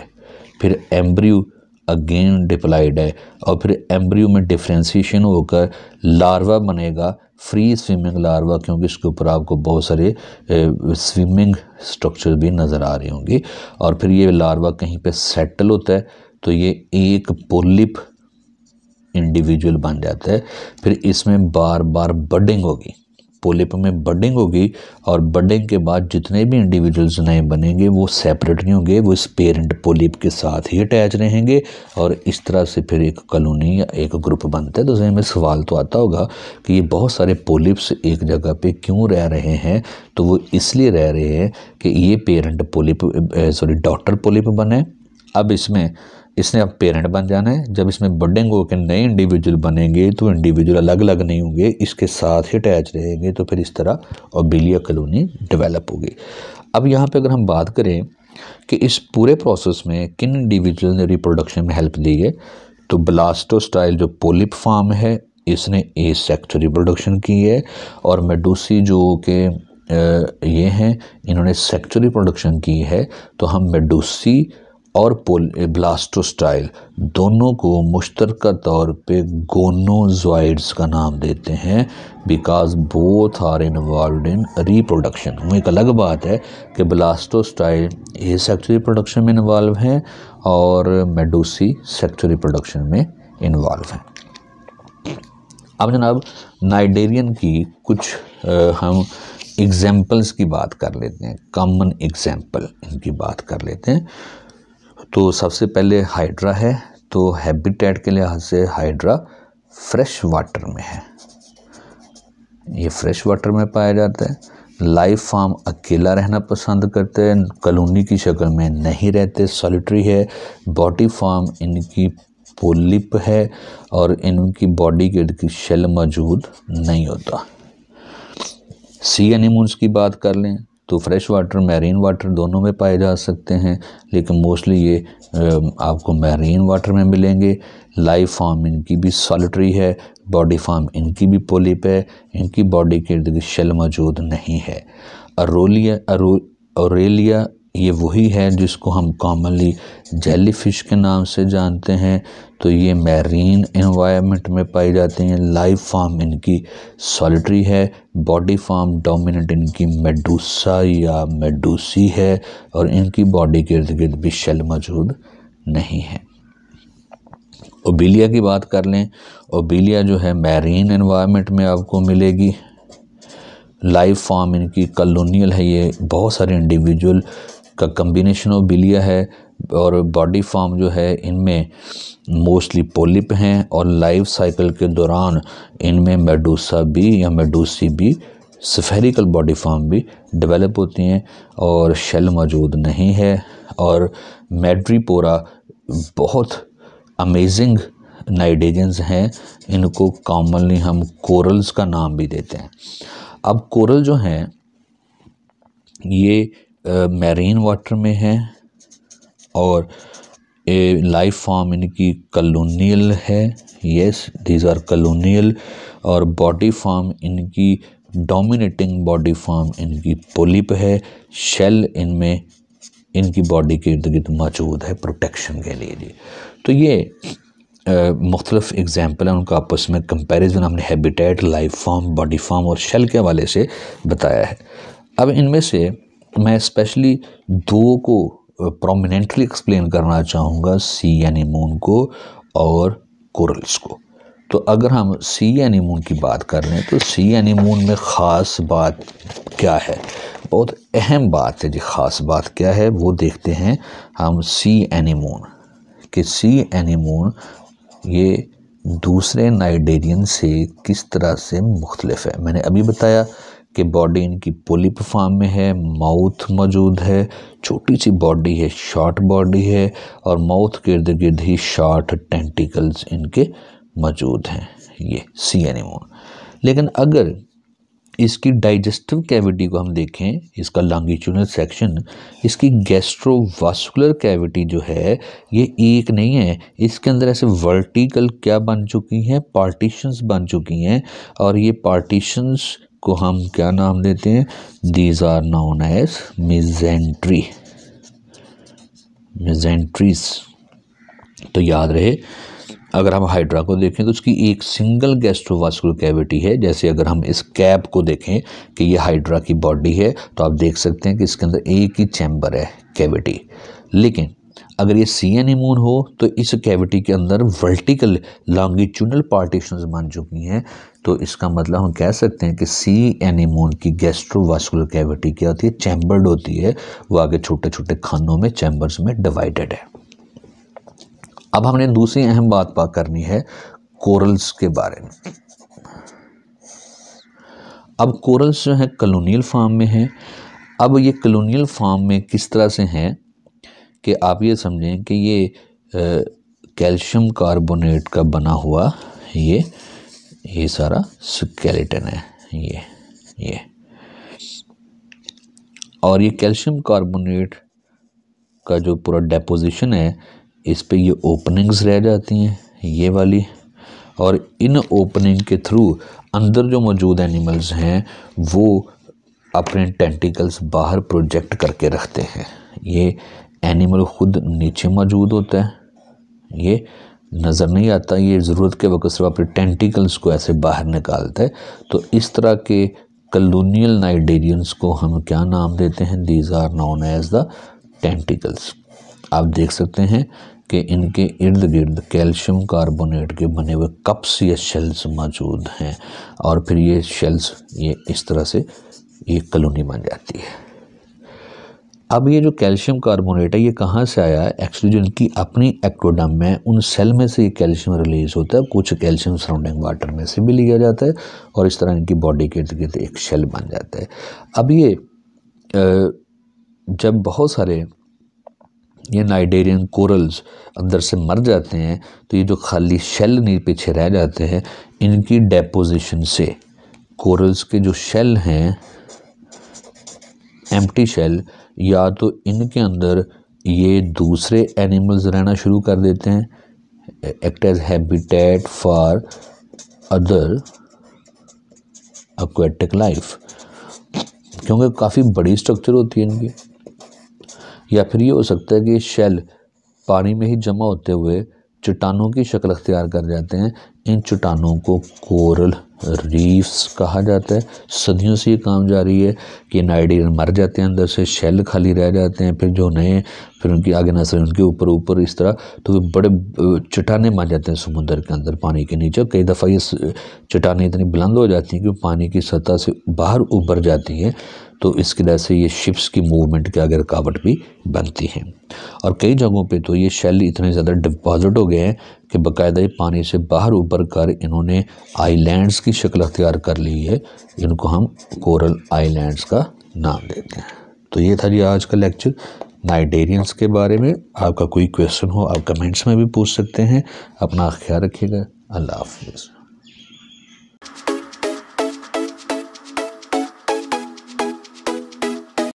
फिर एम्ब्रियो अगेन डिप्लाइड है और फिर एम्ब्रियो में डिफ्रेंसीशन होकर लार्वा बनेगा फ्री स्विमिंग लार्वा क्योंकि इसके ऊपर आपको बहुत सारे स्विमिंग स्ट्रक्चर भी नज़र आ रही होंगी और फिर ये लार्वा कहीं पे सेटल होता है तो ये एक पोलिप इंडिविजुअल बन जाता है फिर इसमें बार बार बडिंग होगी पोलिप में बडिंग होगी और बडिंग के बाद जितने भी इंडिविजुअल्स नए बनेंगे वो सेपरेट नहीं होंगे वो इस पेरेंट पोलिप के साथ ही अटैच रहेंगे और इस तरह से फिर एक कॉलोनी या एक ग्रुप बनता है तो जहन में सवाल तो आता होगा कि ये बहुत सारे पोलिप्स एक जगह पे क्यों रह रहे हैं तो वो इसलिए रह रहे हैं कि ये parent polyp sorry daughter polyp बने अब इसमें इसने अब पेरेंट बन जाना है जब इसमें बर्डिंग होकर नए इंडिविजुअल बनेंगे तो इंडिविजुअल अलग अलग नहीं होंगे इसके साथ ही अटैच रहेंगे तो फिर इस तरह ओबिलिया कॉलोनी डेवलप होगी अब यहाँ पे अगर हम बात करें कि इस पूरे प्रोसेस में किन इंडिविजुअल ने रिप्रोडक्शन में हेल्प दी है तो ब्लास्टो स्टाइल जो पोलिप फार्म है इसने ए रिप्रोडक्शन की है और मेडोसी जो के ये हैं इन्होंने सेक्चुअल प्रोडक्शन की है तो हम मेडोसी और ब्लास्टोस्टाइल दोनों को मुश्तरक तौर पे गोनोजॉइड्स का नाम देते हैं because both are involve in reproduction वो एक अलग बात है कि ब्लास्टोस्टाइल ये सेक्चुरी प्रोडक्शन में इन्वॉल्व है और मेडोसी सेक्चुरी प्रोडक्शन में इन्वॉल्व है अब जनाब नाइडेरियन की कुछ आ, हम एग्ज़ाम्पल्स की बात कर लेते हैं कॉमन एग्ज़ाम्पल इनकी बात कर लेते हैं तो सबसे पहले हाइड्रा है तो हैबिटेट के लिहाज से हाइड्रा फ्रेश वाटर में है ये फ्रेश वाटर में पाया जाता है लाइफ फार्म अकेला रहना पसंद करते हैं कलोनी की शक्ल में नहीं रहते सॉलिटरी है बॉडी फार्म इनकी पोलिप है और इनकी बॉडी के इर्द शेल मौजूद नहीं होता सी एनिमल्स की बात कर लें तो फ्रेश वाटर मैरीन वाटर दोनों में पाए जा सकते हैं लेकिन मोस्टली ये आपको मैरीन वाटर में मिलेंगे लाइफ फॉर्म इनकी भी सॉलिटरी है बॉडी फॉर्म इनकी भी पोलिप है इनकी बॉडी के इर्द शेल मौजूद नहीं है अरोलिया अरो औरलिया ये वही है जिसको हम कॉमनली जेली फिश के नाम से जानते हैं तो ये मैरीन इन्वायरमेंट में पाई जाती हैं लाइफ फार्म इनकी सॉलिटरी है बॉडी फार्म डोमिनेंट इनकी मेडूसा या मेडूसी है और इनकी बॉडी के इर्द गिर्द भी शेल मौजूद नहीं है ओबीलिया की बात कर लें ओबीलिया जो है मैरीन इन्वायरमेंट में आपको मिलेगी लाइफ फॉर्म इनकी कलोनियल है ये बहुत सारे इंडिविजुअल का कम्बिनेशन ओबीलिया है और बॉडी फॉर्म जो है इनमें मोस्टली पोलिप हैं और लाइफ साइकिल के दौरान इनमें मेडूसा भी या मेडूसी भी सफेरिकल बॉडी फॉर्म भी डेवलप होती हैं और शेल मौजूद नहीं है और मेड्रीपोरा बहुत अमेजिंग नाइडेजेंस हैं इनको कॉमनली हम कोरल्स का नाम भी देते हैं अब कोरल जो हैं ये मैरीन वाटर में हैं और ए लाइफ फॉर्म इनकी कलोनियल है यस दीज आर कलोनियल और बॉडी फॉर्म इनकी डोमिनेटिंग बॉडी फॉर्म इनकी पोलिप है शेल इनमें इनकी बॉडी के इर्द गिर्द मौजूद है प्रोटेक्शन के लिए जी तो ये मुख्तलफ़ एग्ज़ाम्पल हैं उनका आपस में कंपेरिज़न हमने habitat life form body form और शेल के हवाले से बताया है अब इनमें से मैं स्पेशली दो को प्रोमिनेंटली एक्सप्लेन करना चाहूँगा सी यानी मून को और कोरल्स को तो अगर हम सी यानी मून की बात कर लें तो सी यानी मून में ख़ास बात क्या है बहुत अहम बात है जी ख़ास बात क्या है वो देखते हैं हम सी मून कि सी मून ये दूसरे नाइडेरियन से किस तरह से मुख्तलफ है मैंने अभी बताया कि बॉडी इनकी पोलिप फॉर्म में है माउथ मौजूद है छोटी सी बॉडी है शॉर्ट बॉडी है और माउथ के इर्द गिर्द ही शॉर्ट टेंटिकल्स इनके मौजूद हैं ये सी एनिमोन लेकिन अगर इसकी डाइजेस्टिव कैविटी को हम देखें इसका लॉन्गिट्यूनल सेक्शन इसकी गैस्ट्रोवास्कुलर कैविटी जो है ये एक नहीं है इसके अंदर ऐसे वर्टिकल क्या बन चुकी हैं पार्टीशंस बन चुकी हैं और ये पार्टीशंस को हम क्या नाम देते हैं these are known as mesentery mesenteries तो याद रहे अगर हम हाइड्रा को देखें तो उसकी एक सिंगल गैस्ट्रोवास्कुलर कैविटी है जैसे अगर हम इस कैप को देखें कि ये हाइड्रा की बॉडी है तो आप देख सकते हैं कि इसके अंदर एक ही चैम्बर है कैविटी लेकिन अगर ये सी एन इमून हो तो इस कैविटी के अंदर वर्टिकल लॉन्गिट्यूडल पार्टीशन बन चुकी हैं तो इसका मतलब हम कह सकते हैं कि सी एन इमून की गैस्ट्रोवास्कुलर कैविटी क्या होती है चैम्बर्ड होती है वो आगे छोटे छोटे खानों में चैम्बर्स में डिवाइडेड है अब हमने दूसरी अहम बात बात करनी है कोरल्स के बारे में अब कोरल्स जो है कलोनियल फार्म में हैं अब ये कलोनियल फार्म में किस तरह से हैं कि आप ये समझें कि ये कैल्शियम कार्बोनेट का बना हुआ ये ये सारा स्केलेटन है ये ये और ये कैल्शियम कार्बोनेट का जो पूरा डेपोजिशन है इस पे ये ओपनिंग्स रह जाती हैं ये वाली और इन ओपनिंग के थ्रू अंदर जो मौजूद एनिमल्स हैं वो अपने टेंटिकल्स बाहर प्रोजेक्ट करके रखते हैं ये एनिमल ख़ुद नीचे मौजूद होता है ये नज़र नहीं आता ये ज़रूरत के वक्त सिर्फ अपने टेंटिकल्स को ऐसे बाहर निकालता है तो इस तरह के कलोनियल नाइडेरियंस को हम क्या नाम देते हैं these are known as the tentacles आप देख सकते हैं कि इनके इर्द गिर्द कैल्शियम कार्बोनेट के बने हुए कप्स या शेल्स मौजूद हैं और फिर ये शेल्स ये इस तरह से ये कलोनी बन जाती है अब ये जो कैल्शियम कार्बोनेट है ये कहाँ से आया है एक्चुअली जो इनकी अपनी एक्टोडम में उन सेल में से ये कैल्शियम रिलीज़ होता है कुछ कैल्शियम सराउंडिंग वाटर में से भी लिया जाता है और इस तरह इनकी बॉडी के इर्द गिर्द एक शेल बन जाता है अब ये जब बहुत सारे ये नाइडेरियन कोरल्स अंदर से मर जाते हैं तो ये जो खाली शेल नहीं पीछे रह जाते हैं इनकी डेपोजिशन से कोरल्स के जो शेल हैं एम्प्टी शेल या तो इनके अंदर ये दूसरे एनिमल्स रहना शुरू कर देते हैं act as habitat for other aquatic life क्योंकि काफ़ी बड़ी स्ट्रक्चर होती है इनकी या फिर ये हो सकता है कि शेल पानी में ही जमा होते हुए चट्टानों की शक्ल अख्तियार कर जाते हैं इन चट्टानों को कोरल रीफ्स कहा जाता है सदियों से ये काम जारी है कि नाइडीर मर जाते हैं अंदर से शेल खाली रह जाते हैं फिर जो नए फिर उनकी आगे नस्ल उनके ऊपर ऊपर इस तरह तो बड़े चटाने मान जाते हैं समुंदर के अंदर पानी के नीचे कई दफ़ा ये चटाने इतनी बुलंद हो जाती हैं कि पानी की सतह से बाहर उभर जाती हैं तो इसकी वजह से ये शिप्स की मूवमेंट के आगे रुकावट भी बनती है और कई जगहों पे तो ये शेल इतने ज़्यादा डिपॉजिट हो गए हैं कि बाकायदा पानी से बाहर उबर कर इन्होंने आइलैंड्स की शक्ल अख्तियार कर ली है इनको हम कोरल आइलैंड्स का नाम देते हैं तो ये था जी आज का लेक्चर नाइडेरियंस के बारे में आपका कोई क्वेश्चन हो आप कमेंट्स में भी पूछ सकते हैं अपना ख्याल रखिएगा अल्लाह हाफिज़